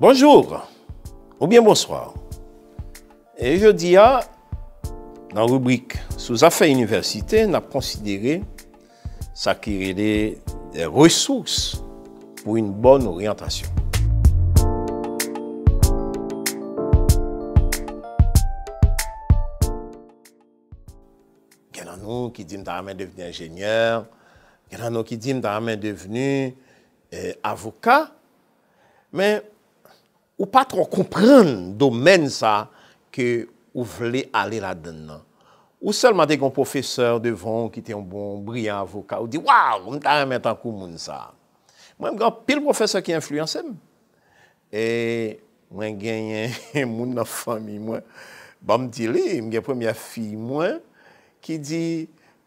Bonjou, ou bien bonsoir. E je di ya, nan rubrik Souzafe Universite, nan pronsidere sakirele resous pou yon bon orientasyon. Genan nou ki dim da amen deveni enjeneur, genan nou ki dim da amen deveni euh, avoka, men Ou pa tro kompren do men sa ke ou vle ale la den nan. Ou selman de kon profeseur devon ki te yon bon brian avoka ou di, waw, mwen ta remet an kou moun sa. Mwen mwen pil profeseur ki influencem. E mwen genyen moun nan fami mwen, bamdile mwen genpon mya fi mwen, ki di,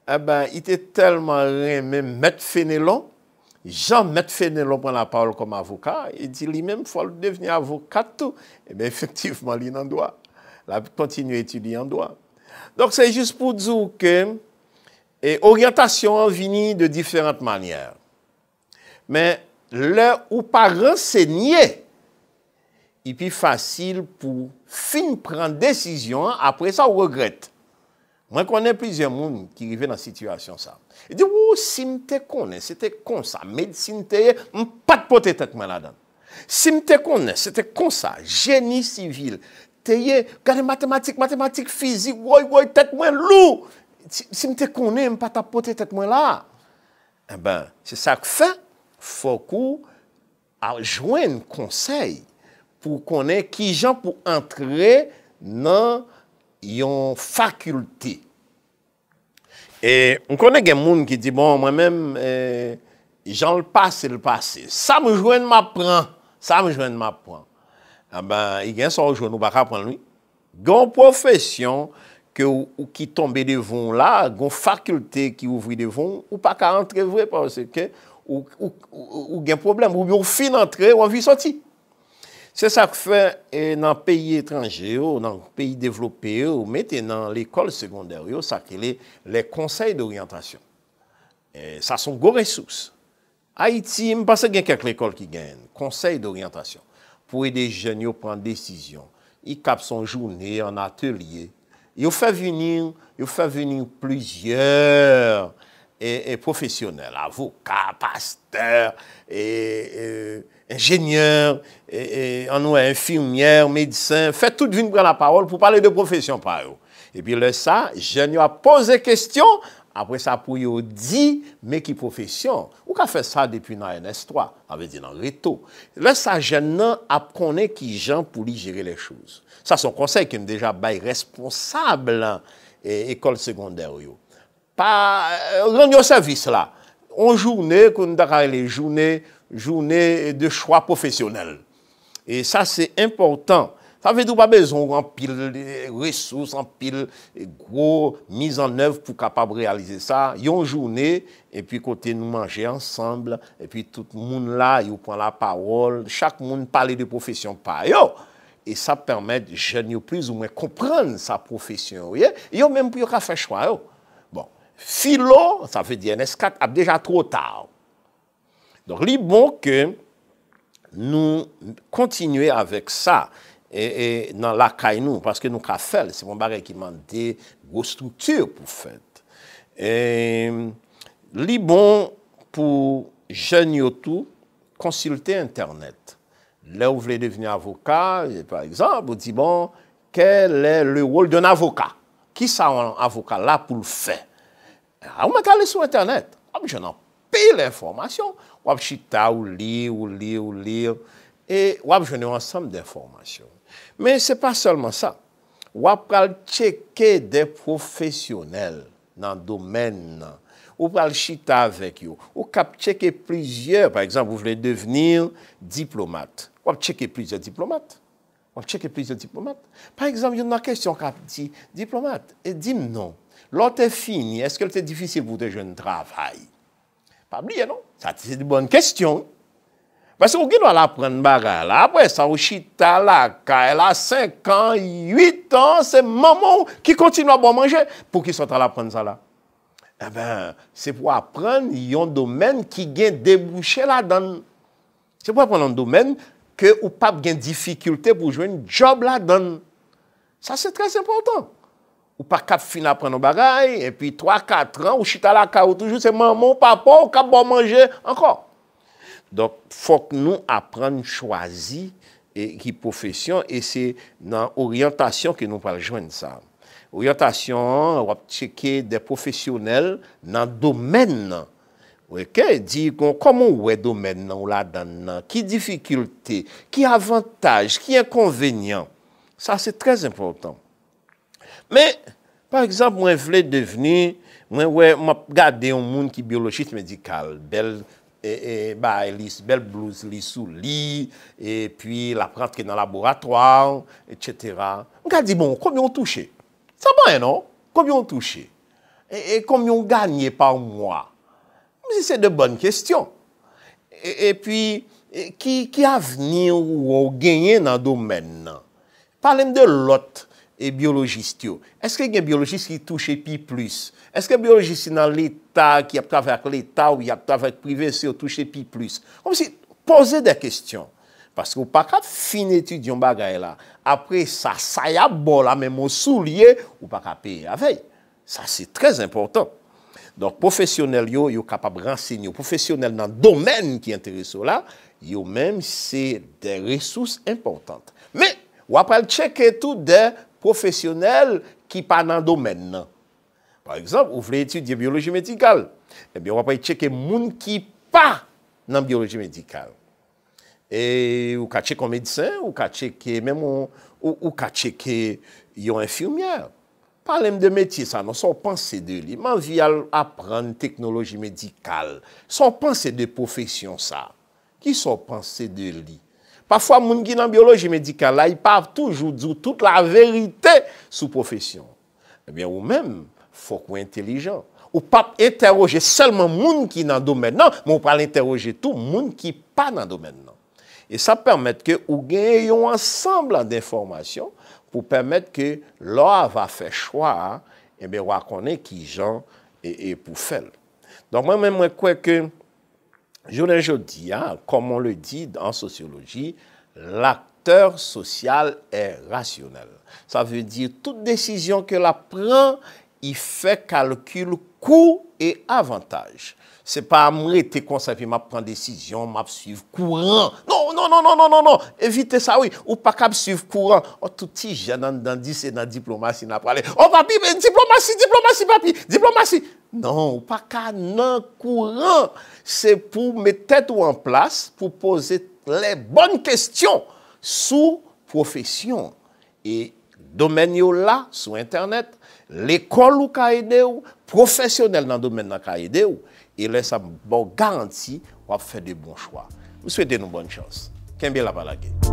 eba eh ite telman remen met fene lon, Jean-Maître Fénelon prend la parole comme avocat, il dit lui-même faut devenir avocat tout. Et eh bien effectivement, il en doit. La continue à étudier en droit. Donc c'est juste pour dire que et orientation de différentes manières. Mais là où pas renseigné, il est plus facile pour fin prendre décision hein, après ça on regrette. Mwen konen plizye moun ki rive nan situasyon sa. E di, wou, si mte konen, se te kon sa, medisin te ye, m pat pote tek mwen la dan. Si mte konen, se te kon sa, geni sivil, te ye, gade matematik, matematik fizik, woy, woy, tek mwen lou. Si mte konen, m pat apote tek mwen la. E ben, se sak fin, fokou a jwen konsey pou konen ki jan pou entre nan... yon fakulté. E, mwen kone gen moun ki di, bon, mwen men, e, jan l'passe, l'passe, sa mwen jwen m'appren, sa mwen jwen m'appren. A ba, yon profesyon, ki tombe devon la, yon fakulté ki ouvri devon, ou pa ka entrevre, ou gen problem, ou bi ou fin entre, ou an vi soti. Se sa k fè e, nan peyi etranjè ou nan peyi devlopè ou metè nan l'ekol sekondaryo, sa k lè lè konsey d'orientasyon. E, sa son go resous. A iti, m pa se gen kèk l'ekol ki gen, konsey d'orientasyon. Pou e de jen yo pran desisyon, i kap son jounè an atelier, yo fè vynir, yo fè vynir plizyeur. E, e profesyonel, avoka, pasteur, e, e, ingenier, anouye, infirmier, medisyen, fè tout vin prè la parol pou pale de profesyon par ou. E pi lè sa, jen yo a pose kestyon, apre sa pou yo di me ki profesyon. Ou ka fè sa depi nan NS3, avè di nan Reto. Lè sa, jen nan aprone ki jen pou li jere lè chouz. Sa son konsey ki m deja bay responsable ekol sekondèr yo. pas euh, rendre service là. On journée qu'on les journées journée de choix professionnel. Et ça c'est important. Ça veut dire pas besoin en pile ressources, en pile gros mise en œuvre pour capable réaliser ça. Une journée et puis côté nous manger ensemble et puis tout le monde là, il prend la parole, chaque monde parle de profession par yo et ça permet de jeunes plus ou moins comprendre sa profession. Yo même pour faire choix. Filo, sa ve di NS4, ap deja tro ta ou. Don li bon ke nou kontinue avèk sa nan lakay nou, paske nou ka fel, se mou barè ki man de gwo stoutur pou fèt. E li bon pou jen yotou konsilte internet. Le ou vle deveni avoka, par exemple, ou di bon, kelle le wol d'un avoka? Ki sa an avoka la pou l'fè? A ah, ou ma kale sou internet, wap jenon pil informasyon, wap chita ou li, ou li, ou li, ou e li, wap jenon ansem de informasyon. Men se pa selman sa, wap kal cheke de profesyonel nan domen nan, ou pal chita vek yo, ou kap cheke plizye, par exemple, ou vle devenir diplomat, wap cheke plizye diplomat. On cherche plusieurs diplomates. Par exemple, il y a une question qui dit diplomate, et dit non. L'autre est fini, est-ce que c'est difficile pour tes jeunes travail Pas oublier, non Ça, c'est une bonne question. Parce que vous avez bagarre là. Après, ça, vous chita là, elle a 5 ans, 8 ans, c'est maman qui continue à boire manger pour qu'ils soient à l'apprendre ça là. Eh bien, c'est pour apprendre un domaine qui gagne débouché là-dedans. C'est pour apprendre un domaine. ke ou pap gen difikulte pou jwen job la don. Sa se tres important. Ou pa kap fin apren nou bagay, epi 3-4 an ou chita la ka ou toujou se mamon, papon, ou kap bon manje, ankon. Dok, fok nou apren chwazi ki profesyon e se nan oryantasyon ki nou pal jwen sa. Oryantasyon wap cheke de profesyonel nan domen nan. Ou eke, di, komon ou e domen nan ou la dan nan, ki difikulte, ki avantaj, ki enkonvenyan, sa se trez impotant. Me, par exemple, mwen vle deveni, mwen wè, mwen gade yon moun ki biologis medikal, bel, e, e, ba, elis, bel blous lisou li, e, pi, la prant ki nan laboratoan, etc. Mwen gade di, bon, kom yon touche, sa ban yon, kom yon touche, e, e, kom yon gagne par mwa, Mwen si se de bonne kestyon. E pi, ki a veni ou ou genye nan domen nan? Palem de lot e biologist yo. Eske gen biologist ki touche pi plus? Eske biologist nan l'eta ki apkave ak l'eta ou apkave ak privese ou touche pi plus? Mwen si pose de kestyon. Paske ou pa ka fineti diyon bagay la. Apre sa sa ya bol ame monsou liye ou pa ka pe avey. Sa si trez importan. Donk, profesyonel yo yo kapab renseg yo. Profesyonel nan domen ki enteresou la, yo menm se de resous importante. Men, wapal cheke tout de profesyonel ki pa nan domen nan. Par exemple, ou vle etude bioloji medikal. Ebyon eh wapal cheke moun ki pa nan bioloji medikal. E ou ka cheke yon medisin, ou ka cheke eh, yon enfyumyer. Parlem de metye non, sa nan, sou panse de li. Man vi al apren teknoloji medikal. Sou panse de profesyon sa. Ki sou panse de li? Pafwa moun ki nan bioloji medikal la, i paf toujou, toujou, tout la verite sou profesyon. Ebyen ou men, fok ou intelijan. Ou paf interoje selman moun ki nan domen nan, moun paf interoje tou moun ki pa nan domen nan. E sa pwemet ke ou genye yon ansambla de informasyon, pou pèmèt ke lò ava fè chwa, e eh bè wakonè ki jan e, e pou fèl. Don mwen mwen mwen kwe ke, jounen joun di, komon le di dan sosiologi, l'akteur sosyal e rasyonel. Sa vè di, toute desisyon ke la pran, i fè kalkyl kou e avantaj. Se pa mwen ete konservi, map pran desisyon, map syv kou ran. Non! Non, non, non, non, non, Évitez ça, oui. Ou pas de suivre courant. Oh, tout petit jeune dans 10 c'est dans diplomatie n'a parlé. Oh, papi, diplomatie, diplomatie, papi, diplomatie. Non, pas qu'à le courant. C'est pour mettre tout en place, pour poser les bonnes questions sous profession. Et domaine là, sur Internet, l'école ou aidé ou, professionnel dans le domaine là a aidé et ça bon garantie, on va faire de bons choix. Vous souhaitez nous bonne chance. Kembel lagi.